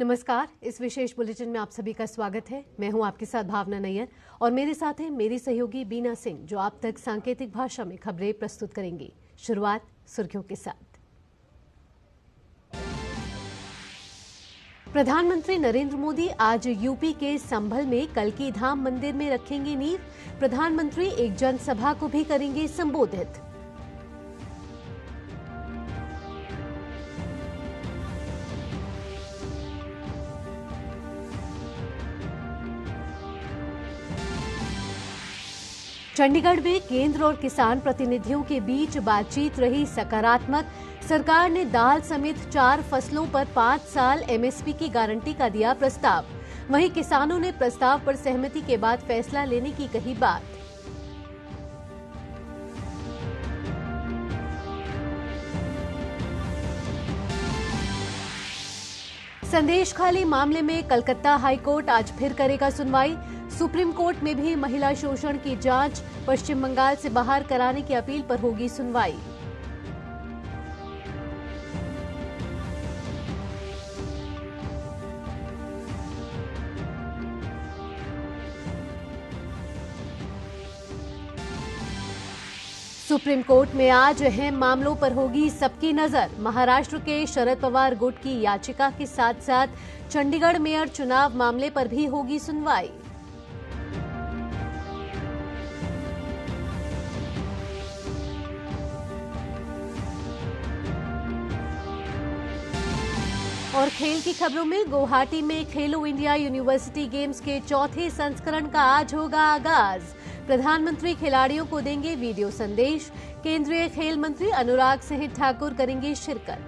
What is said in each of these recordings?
नमस्कार इस विशेष बुलेटिन में आप सभी का स्वागत है मैं हूं आपके साथ भावना नैयर और मेरे साथ हैं मेरी सहयोगी बीना सिंह जो आप तक सांकेतिक भाषा में खबरें प्रस्तुत करेंगी शुरुआत सुर्खियों के साथ प्रधानमंत्री नरेंद्र मोदी आज यूपी के संभल में कल धाम मंदिर में रखेंगे नींव प्रधानमंत्री एक जनसभा को भी करेंगे संबोधित चंडीगढ़ में केंद्र और किसान प्रतिनिधियों के बीच बातचीत रही सकारात्मक सरकार ने दाल समेत चार फसलों पर पाँच साल एमएसपी की गारंटी का दिया प्रस्ताव वहीं किसानों ने प्रस्ताव पर सहमति के बाद फैसला लेने की कही बात संदेश खाली मामले में कलकत्ता हाईकोर्ट आज फिर करेगा सुनवाई सुप्रीम कोर्ट में भी महिला शोषण की जांच पश्चिम बंगाल से बाहर कराने की अपील पर होगी सुनवाई सुप्रीम कोर्ट में आज अहम मामलों पर होगी सबकी नजर महाराष्ट्र के शरद पवार गुट की याचिका के साथ साथ चंडीगढ़ मेयर चुनाव मामले पर भी होगी सुनवाई और खेल की खबरों में गुवाहाटी में खेलो इंडिया यूनिवर्सिटी गेम्स के चौथे संस्करण का आज होगा आगाज प्रधानमंत्री खिलाड़ियों को देंगे वीडियो संदेश केंद्रीय खेल मंत्री अनुराग सिंह ठाकुर करेंगे शिरकत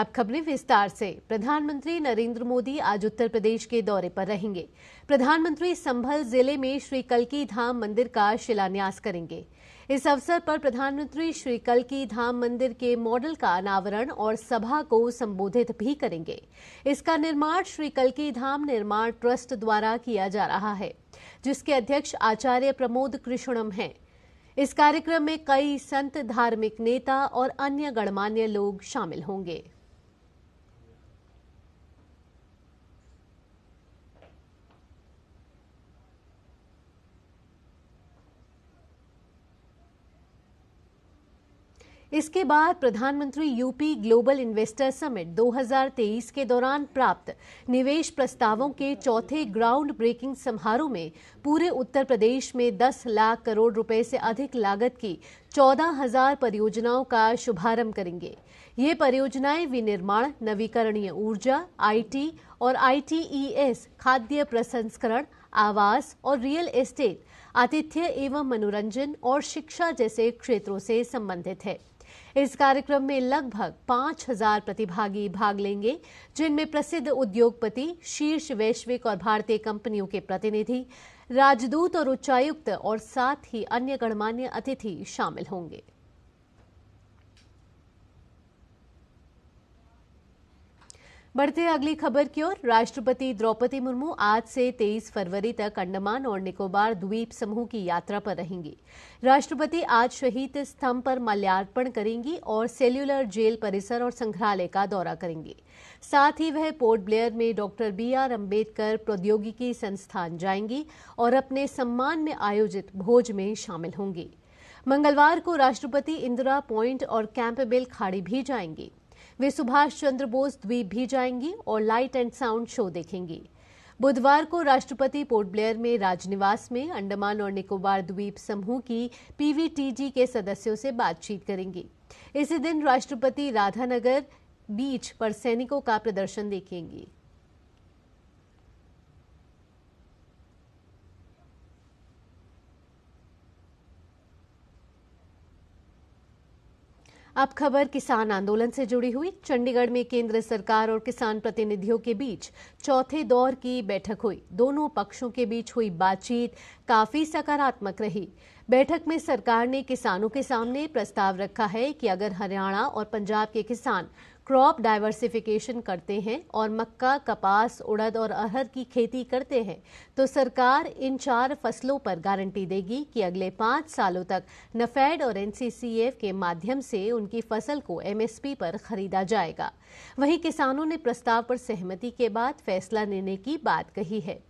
अब खबरें विस्तार से प्रधानमंत्री नरेंद्र मोदी आज उत्तर प्रदेश के दौरे पर रहेंगे प्रधानमंत्री संभल जिले में श्री कलकी धाम मंदिर का शिलान्यास करेंगे इस अवसर पर प्रधानमंत्री श्री कल की धाम मंदिर के मॉडल का अनावरण और सभा को संबोधित भी करेंगे इसका निर्माण श्री कलकी धाम निर्माण ट्रस्ट द्वारा किया जा रहा है जिसके अध्यक्ष आचार्य प्रमोद कृष्णम हैं इस कार्यक्रम में कई संत धार्मिक नेता और अन्य गणमान्य लोग शामिल होंगे इसके बाद प्रधानमंत्री यूपी ग्लोबल इन्वेस्टर समिट 2023 के दौरान प्राप्त निवेश प्रस्तावों के चौथे ग्राउंड ब्रेकिंग समारोह में पूरे उत्तर प्रदेश में 10 लाख करोड़ रुपए से अधिक लागत की चौदह हजार परियोजनाओं का शुभारंभ करेंगे ये परियोजनाएं विनिर्माण नवीकरणीय ऊर्जा आईटी और आईटीईएस खाद्य प्रसंस्करण आवास और रियल एस्टेट आतिथ्य एवं मनोरंजन और शिक्षा जैसे क्षेत्रों से संबंधित है इस कार्यक्रम में लगभग पांच हजार प्रतिभागी भाग लेंगे जिनमें प्रसिद्ध उद्योगपति शीर्ष वैश्विक और भारतीय कंपनियों के प्रतिनिधि राजदूत और उच्चायुक्त और साथ ही अन्य गणमान्य अतिथि शामिल होंगे बढ़ते अगली खबर की ओर राष्ट्रपति द्रौपदी मुर्मू आज से 23 फरवरी तक अंडमान और निकोबार द्वीप समूह की यात्रा पर रहेंगी राष्ट्रपति आज शहीद स्तंभ पर माल्यार्पण करेंगी और सेल्यूलर जेल परिसर और संग्रहालय का दौरा करेंगी साथ ही वह पोर्ट ब्लेयर में डॉक्टर बी आर अम्बेडकर प्रौद्योगिकी संस्थान जाएंगी और अपने सम्मान में आयोजित भोज में शामिल होंगी मंगलवार को राष्ट्रपति इंदिरा पॉइंट और कैंपबेल खाड़ी भी जाएंगी वे सुभाष चंद्र बोस द्वीप भी जाएंगी और लाइट एंड साउंड शो देखेंगी बुधवार को राष्ट्रपति पोर्ट ब्लेयर में राजनिवास में अंडमान और निकोबार द्वीप समूह की पीवीटीजी के सदस्यों से बातचीत करेंगी इसी दिन राष्ट्रपति राधानगर बीच पर सैनिकों का प्रदर्शन देखेंगी अब खबर किसान आंदोलन से जुड़ी हुई चंडीगढ़ में केंद्र सरकार और किसान प्रतिनिधियों के बीच चौथे दौर की बैठक हुई दोनों पक्षों के बीच हुई बातचीत काफी सकारात्मक रही बैठक में सरकार ने किसानों के सामने प्रस्ताव रखा है कि अगर हरियाणा और पंजाब के किसान क्रॉप डाइवर्सिफिकेशन करते हैं और मक्का कपास उड़द और अरहर की खेती करते हैं तो सरकार इन चार फसलों पर गारंटी देगी कि अगले पाँच सालों तक नफेड और एनसीसीएफ के माध्यम से उनकी फसल को एमएसपी पर खरीदा जाएगा वहीं किसानों ने प्रस्ताव पर सहमति के बाद फैसला लेने की बात कही है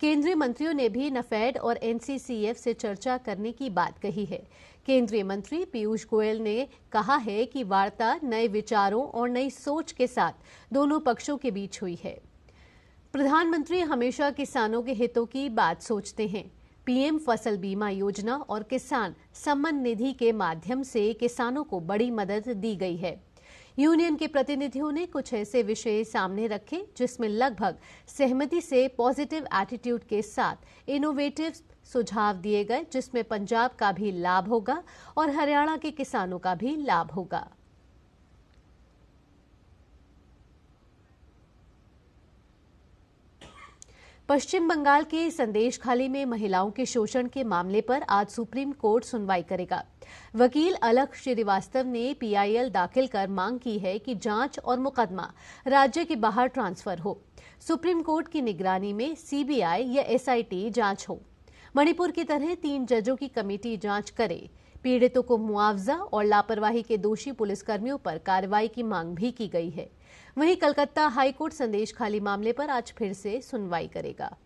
केंद्रीय मंत्रियों ने भी नफेड और एनसीसीएफ से चर्चा करने की बात कही है केंद्रीय मंत्री पीयूष गोयल ने कहा है कि वार्ता नए विचारों और नई सोच के साथ दोनों पक्षों के बीच हुई है प्रधानमंत्री हमेशा किसानों के हितों की बात सोचते हैं पीएम फसल बीमा योजना और किसान सम्मान निधि के माध्यम से किसानों को बड़ी मदद दी गई है यूनियन के प्रतिनिधियों ने कुछ ऐसे विषय सामने रखे जिसमें लगभग सहमति से पॉजिटिव एटीट्यूड के साथ इनोवेटिव सुझाव दिए गए जिसमें पंजाब का भी लाभ होगा और हरियाणा के किसानों का भी लाभ होगा पश्चिम बंगाल के संदेश खाली में महिलाओं के शोषण के मामले पर आज सुप्रीम कोर्ट सुनवाई करेगा वकील अलख श्रीवास्तव ने पीआईएल दाखिल कर मांग की है कि जांच और मुकदमा राज्य के बाहर ट्रांसफर हो सुप्रीम कोर्ट की निगरानी में सीबीआई या एसआईटी जांच हो मणिपुर की तरह तीन जजों की कमेटी जांच करे पीड़ितों को मुआवजा और लापरवाही के दोषी पुलिसकर्मियों पर कार्रवाई की मांग भी की गई है वहीं कलकत्ता हाईकोर्ट संदेश खाली मामले पर आज फिर से सुनवाई करेगा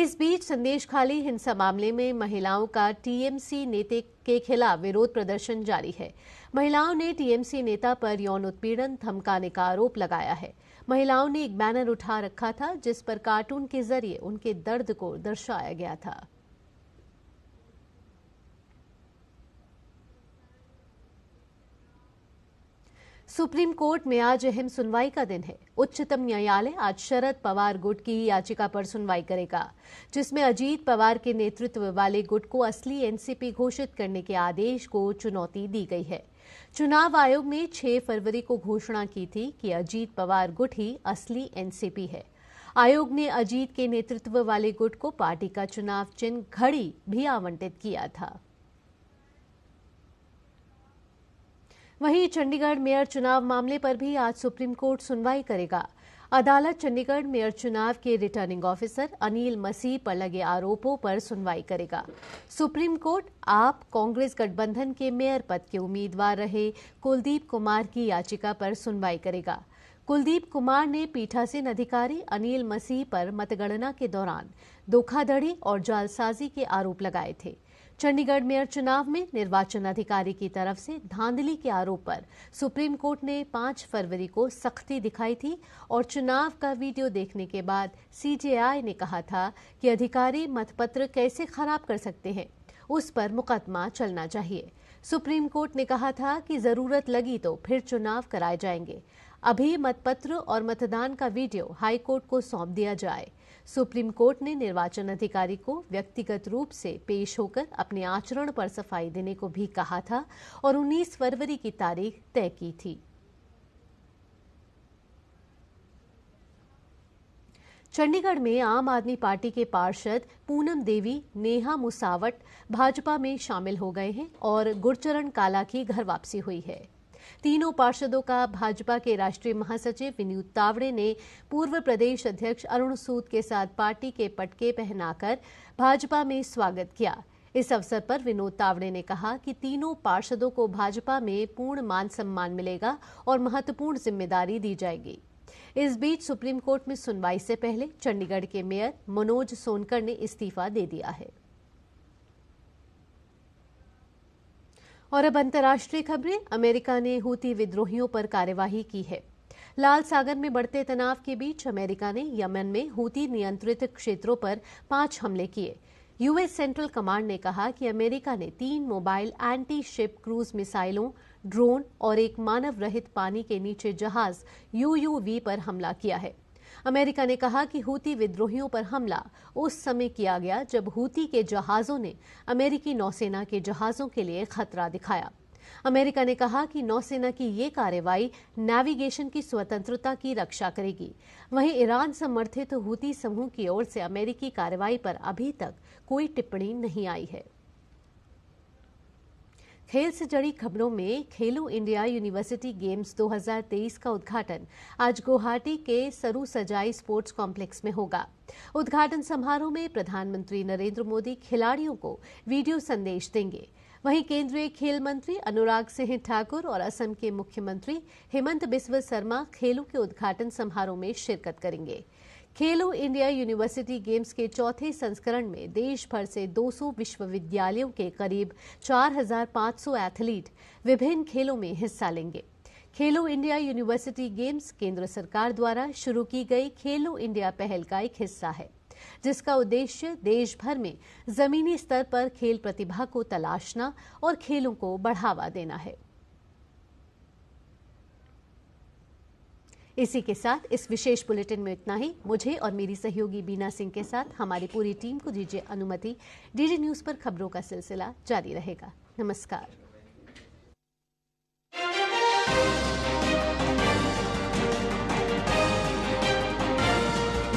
इस बीच संदेश खाली हिंसा मामले में महिलाओं का टीएमसी नेता के खिलाफ विरोध प्रदर्शन जारी है महिलाओं ने टीएमसी नेता पर यौन उत्पीड़न धमकाने का आरोप लगाया है महिलाओं ने एक बैनर उठा रखा था जिस पर कार्टून के जरिए उनके दर्द को दर्शाया गया था सुप्रीम कोर्ट में आज अहम सुनवाई का दिन है उच्चतम न्यायालय आज शरद पवार गुट की याचिका पर सुनवाई करेगा जिसमें अजीत पवार के नेतृत्व वाले गुट को असली एनसीपी घोषित करने के आदेश को चुनौती दी गई है चुनाव आयोग ने 6 फरवरी को घोषणा की थी कि अजीत पवार गुट ही असली एनसीपी है आयोग ने अजीत के नेतृत्व वाले गुट को पार्टी का चुनाव चिन्ह घड़ी भी आवंटित किया था वहीं चंडीगढ़ मेयर चुनाव मामले पर भी आज सुप्रीम कोर्ट सुनवाई करेगा अदालत चंडीगढ़ मेयर चुनाव के रिटर्निंग ऑफिसर अनिल मसीह पर लगे आरोपों पर सुनवाई करेगा सुप्रीम कोर्ट आप कांग्रेस गठबंधन के मेयर पद के उम्मीदवार रहे कुलदीप कुमार की याचिका पर सुनवाई करेगा कुलदीप कुमार ने पीठासीन अधिकारी अनिल मसीह पर मतगणना के दौरान धोखाधड़ी और जालसाजी के आरोप लगाए थे चंडीगढ़ मेयर चुनाव में निर्वाचन अधिकारी की तरफ से धांधली के आरोप पर सुप्रीम कोर्ट ने 5 फरवरी को सख्ती दिखाई थी और चुनाव का वीडियो देखने के बाद सीजेआई ने कहा था कि अधिकारी मतपत्र कैसे खराब कर सकते हैं उस पर मुकदमा चलना चाहिए सुप्रीम कोर्ट ने कहा था कि जरूरत लगी तो फिर चुनाव कराए जाएंगे अभी मतपत्र और मतदान का वीडियो हाईकोर्ट को सौंप दिया जाए सुप्रीम कोर्ट ने निर्वाचन अधिकारी को व्यक्तिगत रूप से पेश होकर अपने आचरण पर सफाई देने को भी कहा था और 19 फरवरी की तारीख तय की थी चंडीगढ़ में आम आदमी पार्टी के पार्षद पूनम देवी नेहा मुसावट भाजपा में शामिल हो गए हैं और गुरचरण काला की घर वापसी हुई है तीनों पार्षदों का भाजपा के राष्ट्रीय महासचिव विनीत तावड़े ने पूर्व प्रदेश अध्यक्ष अरुण सूद के साथ पार्टी के पटके पहनाकर भाजपा में स्वागत किया इस अवसर पर विनोद तावड़े ने कहा कि तीनों पार्षदों को भाजपा में पूर्ण मान सम्मान मिलेगा और महत्वपूर्ण जिम्मेदारी दी जाएगी इस बीच सुप्रीम कोर्ट में सुनवाई से पहले चंडीगढ़ के मेयर मनोज सोनकर ने इस्तीफा दे दिया है और अब अंतर्राष्ट्रीय खबरें अमेरिका ने हूती विद्रोहियों पर कार्यवाही की है लाल सागर में बढ़ते तनाव के बीच अमेरिका ने यमन में हूती नियंत्रित क्षेत्रों पर पांच हमले किए यूएस सेंट्रल कमांड ने कहा कि अमेरिका ने तीन मोबाइल एंटी शिप क्रूज मिसाइलों ड्रोन और एक मानव रहित पानी के नीचे जहाज यूयूवी पर हमला किया है अमेरिका ने कहा कि हूती विद्रोहियों पर हमला उस समय किया गया जब हूती के जहाज़ों ने अमेरिकी नौसेना के जहाज़ों के लिए खतरा दिखाया अमेरिका ने कहा कि नौसेना की ये कार्रवाई नेविगेशन की स्वतंत्रता की रक्षा करेगी वहीं ईरान समर्थित हूती समूह की ओर से अमेरिकी कार्रवाई पर अभी तक कोई टिप्पणी नहीं आई है खेल से जुड़ी खबरों में खेलो इंडिया यूनिवर्सिटी गेम्स 2023 का उद्घाटन आज गुवाहाटी के सरू सजाई स्पोर्ट्स कॉम्प्लेक्स में होगा उद्घाटन समारोह में प्रधानमंत्री नरेंद्र मोदी खिलाड़ियों को वीडियो संदेश देंगे वहीं केंद्रीय खेल मंत्री अनुराग सिंह ठाकुर और असम के मुख्यमंत्री हेमंत बिस्व शर्मा खेलों के उद्घाटन समारोह में शिरकत करेंगे खेलो इंडिया यूनिवर्सिटी गेम्स के चौथे संस्करण में देश भर से 200 विश्वविद्यालयों के करीब 4,500 एथलीट विभिन्न खेलों में हिस्सा लेंगे खेलो इंडिया यूनिवर्सिटी गेम्स केंद्र सरकार द्वारा शुरू की गई खेलो इंडिया पहल का एक हिस्सा है जिसका उद्देश्य देश भर में जमीनी स्तर पर खेल प्रतिभा को तलाशना और खेलों को बढ़ावा देना है इसी के साथ इस विशेष बुलेटिन में इतना ही मुझे और मेरी सहयोगी बीना सिंह के साथ हमारी पूरी टीम को दीजिए अनुमति डीडी न्यूज़ पर खबरों का सिलसिला जारी रहेगा नमस्कार